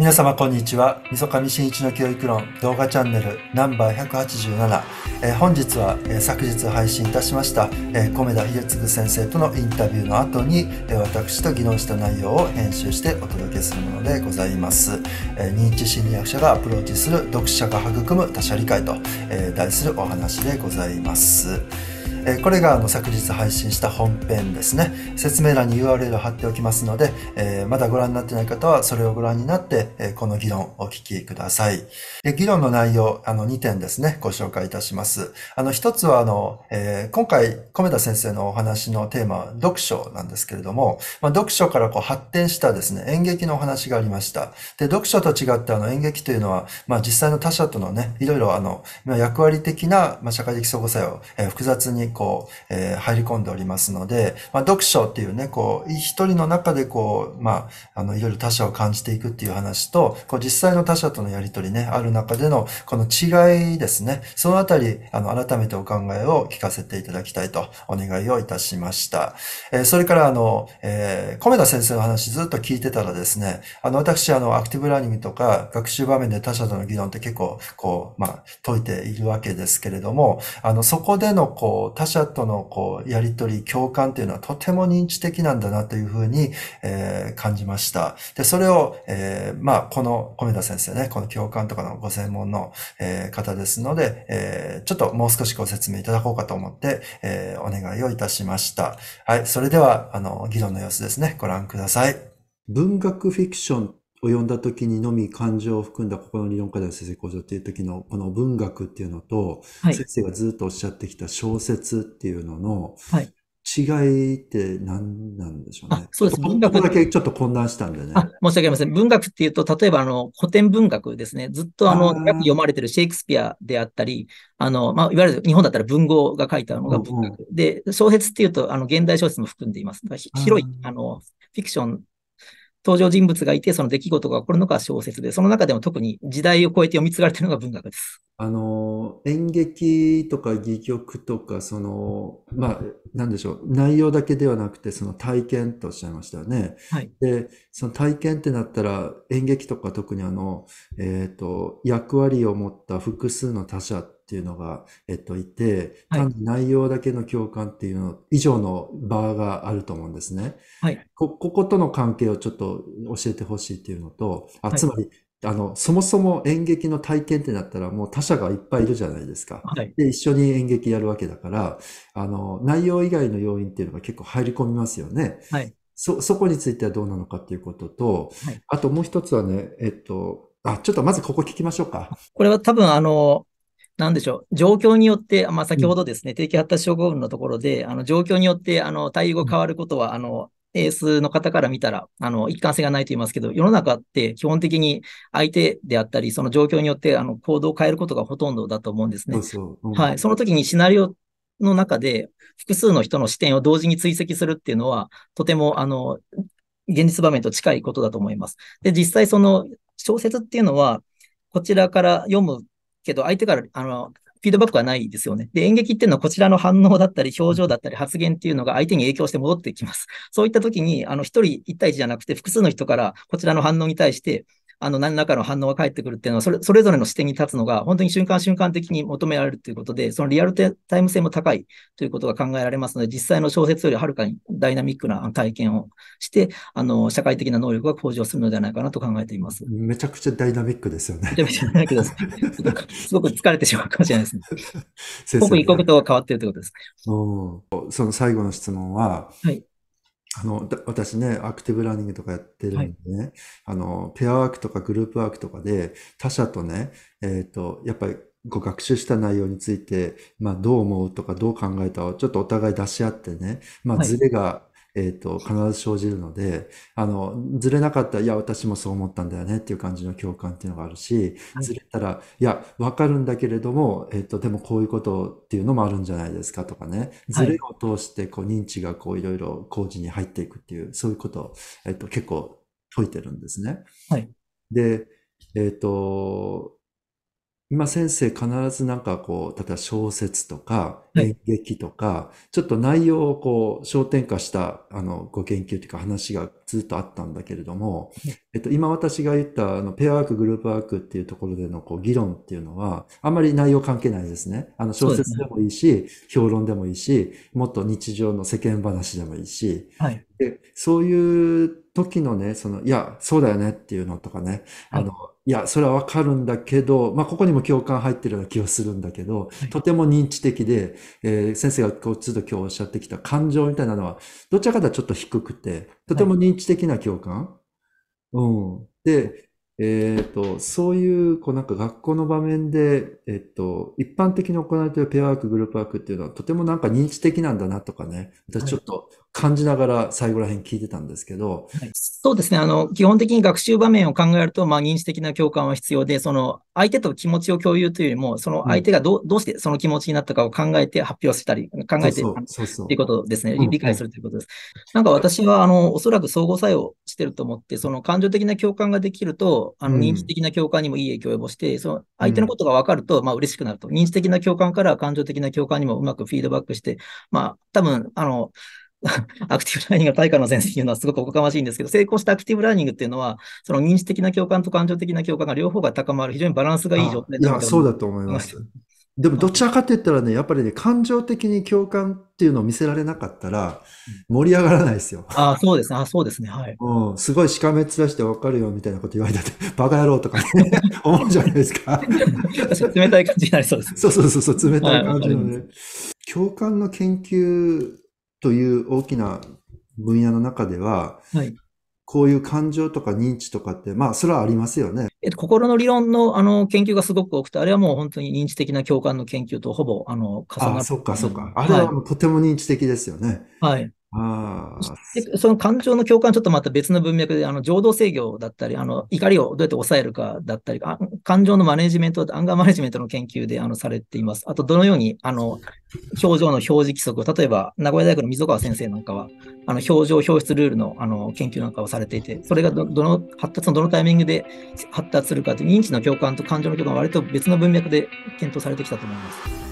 皆様こんにちは。みそかみしんいちの教育論動画チャンネルナンバー187。え本日は、え昨日配信いたしました、え米田秀次先生とのインタビューの後に、え私と議論した内容を編集してお届けするものでございます。え認知心理学者がアプローチする読者が育む他者理解と、え題するお話でございます。えこれがあの昨日配信した本編ですね説明欄に URL 貼っておきますので、えー、まだご覧になってない方はそれをご覧になって、えー、この議論お聞きくださいで議論の内容あの2点ですねご紹介いたしますあの1つはあの、え今回米田先生のお話のテーマは読書なんですけれども、まあ、読書からこう発展したですね演劇のお話がありましたで読書と違ってあの演劇というのは、まあ、実際の他者とのねいろいろあの役割的な、まあ、社会的相互作用、え複雑にこう、えー、入り込んでおりますので、まあ、読書っていうね、こう、一人の中でこう、まあ、あの、いろいろ他者を感じていくっていう話と、こう、実際の他者とのやりとりね、ある中での、この違いですね、そのあたり、あの、改めてお考えを聞かせていただきたいと、お願いをいたしました。えー、それから、あの、えー、米田先生の話ずっと聞いてたらですね、あの、私、あの、アクティブラーニングとか、学習場面で他者との議論って結構、こう、まあ、解いているわけですけれども、あの、そこでの、こう、他者とのこう、やり取り、共感っていうのはとても認知的なんだなというふうに、えー、感じました。で、それを、えー、まあ、この、米田先生ね、この共感とかのご専門の、えー、方ですので、えー、ちょっともう少しご説明いただこうかと思って、えー、お願いをいたしました。はい、それでは、あの、議論の様子ですね、ご覧ください。文学フィクション及んだ時にのみ感情を含んだ心の理論課題の生向上っていう時のこの文学っていうのと、はい、先生がずっとおっしゃってきた小説っていうのの、はい、違いって何なんでしょうね。そうです文学だけちょっと混乱したんでね。申し訳ありません。文学っていうと、例えばあの古典文学ですね。ずっとあのよく読まれてるシェイクスピアであったり、あの、まあ、いわゆる日本だったら文豪が書いたのが文学。うんうん、で、小説っていうと、あの現代小説も含んでいます。広いあのフィクション登場人物がいて、その出来事が起こるのが小説で、その中でも特に時代を超えて読み継がれているのが文学です。あの、演劇とか戯曲とか、その、まあ、なんでしょう、内容だけではなくて、その体験とおっしゃいましたよね。はい。で、その体験ってなったら、演劇とか特にあの、えっ、ー、と、役割を持った複数の他者ってっていうのが、えっと、いて、単に内容だけの共感っていうの、以上の場があると思うんですね。はい。こ、こことの関係をちょっと教えてほしいっていうのと、あ、つまり、はいあの、そもそも演劇の体験ってなったらもう他者がいっぱいいるじゃないですか。はい。で、一緒に演劇やるわけだから、あの、内容以外の要因っていうのが結構入り込みますよね。はい。そ、そこについてはどうなのかっていうことと、はい、あともう一つはね、えっと、あ、ちょっとまずここ聞きましょうか。これは多分あの、なんでしょう、状況によって、まあ、先ほどですね、定期発達症候群のところで、あの状況によってあの対応が変わることは、あのエースの方から見たら、あの、一貫性がないと言いますけど、世の中って基本的に相手であったり、その状況によって、あの、行動を変えることがほとんどだと思うんですね。そうそううん、はい。その時にシナリオの中で、複数の人の視点を同時に追跡するっていうのは、とても、あの、現実場面と近いことだと思います。で、実際その小説っていうのは、こちらから読むけど、相手から、あの、フィードバックはないですよね。で、演劇っていうのはこちらの反応だったり、表情だったり、発言っていうのが相手に影響して戻ってきます。そういった時に、あの、一人一対一じゃなくて、複数の人からこちらの反応に対して、あの、何らかの反応が返ってくるっていうのは、それ、それぞれの視点に立つのが、本当に瞬間瞬間的に求められるということで、そのリアルタイム性も高いということが考えられますので、実際の小説よりはるかにダイナミックな体験をして、あの、社会的な能力が向上するのではないかなと考えています。めちゃくちゃダイナミックですよね。めちゃめちゃダイナミックです。すごく疲れてしまうかもしれないですね。刻一刻と変わっているということですね。その最後の質問は、はい、あの私ね、アクティブラーニングとかやってるんでね、はい、あのペアワークとかグループワークとかで他者とね、えっ、ー、と、やっぱりご学習した内容について、まあ、どう思うとかどう考えたをちょっとお互い出し合ってね、まあ、ズレがえっ、ー、と、必ず生じるので、あの、ずれなかったら、いや、私もそう思ったんだよねっていう感じの共感っていうのがあるし、はい、ずれたら、いや、わかるんだけれども、えっ、ー、と、でもこういうことっていうのもあるんじゃないですかとかね、ずれを通して、こう、認知がこう、いろいろ工事に入っていくっていう、そういうことを、えっ、ー、と、結構解いてるんですね。はい。で、えっ、と、今先生必ずなんかこう、例えば小説とか演劇とか、はい、ちょっと内容をこう、焦点化した、あの、ご研究というか話がずっとあったんだけれども、はい、えっと、今私が言った、あの、ペアワーク、グループワークっていうところでのこう、議論っていうのは、あんまり内容関係ないですね。あの、小説でもいいし、ね、評論でもいいし、もっと日常の世間話でもいいし、はい、でそういう時のね、その、いや、そうだよねっていうのとかね、あの、いや、それはわかるんだけど、まあ、ここにも共感入ってるような気はするんだけど、とても認知的で、えー、先生がこう、ちょっと今日おっしゃってきた感情みたいなのは、どちらかとはちょっと低くて、とても認知的な共感、はい、うん。で、えっ、ー、と、そういう、こうなんか学校の場面で、えっ、ー、と、一般的に行われているペアワーク、グループワークっていうのは、とてもなんか認知的なんだなとかね、私ちょっと感じながら最後ら辺聞いてたんですけど、はい、そうですねあの基本的に学習場面を考えると、まあ、認知的な共感は必要でその相手と気持ちを共有というよりもその相手がどうん、どうしてその気持ちになったかを考えて発表したり考えてということですね理解するということです、うんうん、なんか私はあのおそらく相互作用してると思ってその感情的な共感ができるとあの認知的な共感にもいい影響を及ぼして、うん、その相手のことが分かると、まあ嬉しくなると認知的な共感から感情的な共感にもうまくフィードバックしてまあ多分あの アクティブラーニングの対価の先生言うのはすごくおこがましいんですけど、成功したアクティブラーニングっていうのは、その認知的な共感と感情的な共感が両方が高まる、非常にバランスがいい状態いや、そうだと思います。でも、どちらかって言ったらね、やっぱりね、感情的に共感っていうのを見せられなかったら、盛り上がらないですよ。あそうですね、あそうですね、はい。うん、すごいしかめ面して分かるよみたいなこと言われたって、バカ野郎とかね、思うじゃないですか。冷たい感じになりそうです。そうそうそうそう、冷たい感じのね。共感の研究という大きな分野の中では、はい、こういう感情とか認知とかって、まあ、それはありますよね。えっと、心の理論のあの研究がすごく多くて、あれはもう本当に認知的な共感の研究とほぼあの重なってあ、そっかそっか。あれはとても認知的ですよね。はい。あその感情の共感、ちょっとまた別の文脈で、あの情動制御だったり、あの怒りをどうやって抑えるかだったり、あ感情のマネジメントアンガーマネジメントの研究であのされています。あと、どのようにあの表情の表示規則例えば名古屋大学の溝川先生なんかは、あの表情表出ルールのあの研究なんかをされていて、それがどの発達のどのタイミングで発達するかという、認知の共感と感情の共感は割と別の文脈で検討されてきたと思います。